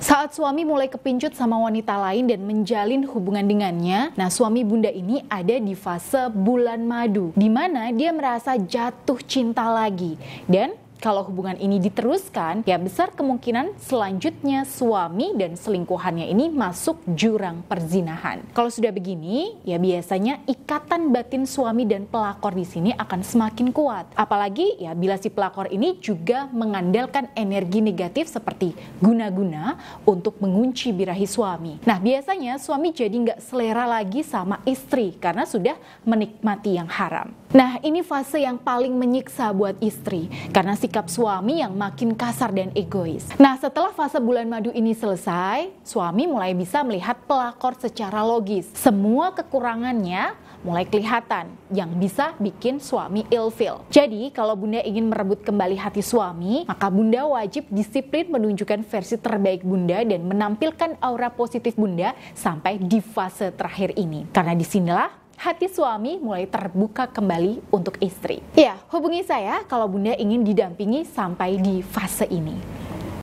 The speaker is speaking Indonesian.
Saat suami mulai kepincut sama wanita lain dan menjalin hubungan dengannya, nah suami bunda ini ada di fase bulan madu, di mana dia merasa jatuh cinta lagi dan kalau hubungan ini diteruskan, ya besar kemungkinan selanjutnya suami dan selingkuhannya ini masuk jurang perzinahan. Kalau sudah begini, ya biasanya ikatan batin suami dan pelakor di sini akan semakin kuat. Apalagi ya bila si pelakor ini juga mengandalkan energi negatif seperti guna-guna untuk mengunci birahi suami. Nah biasanya suami jadi nggak selera lagi sama istri karena sudah menikmati yang haram. Nah ini fase yang paling menyiksa buat istri karena si sikap suami yang makin kasar dan egois. Nah, setelah fase bulan madu ini selesai, suami mulai bisa melihat pelakor secara logis. Semua kekurangannya mulai kelihatan yang bisa bikin suami ilfil. Jadi, kalau Bunda ingin merebut kembali hati suami, maka Bunda wajib disiplin menunjukkan versi terbaik Bunda dan menampilkan aura positif Bunda sampai di fase terakhir ini. Karena disinilah hati suami mulai terbuka kembali untuk istri. Ya, hubungi saya kalau Bunda ingin didampingi sampai di fase ini.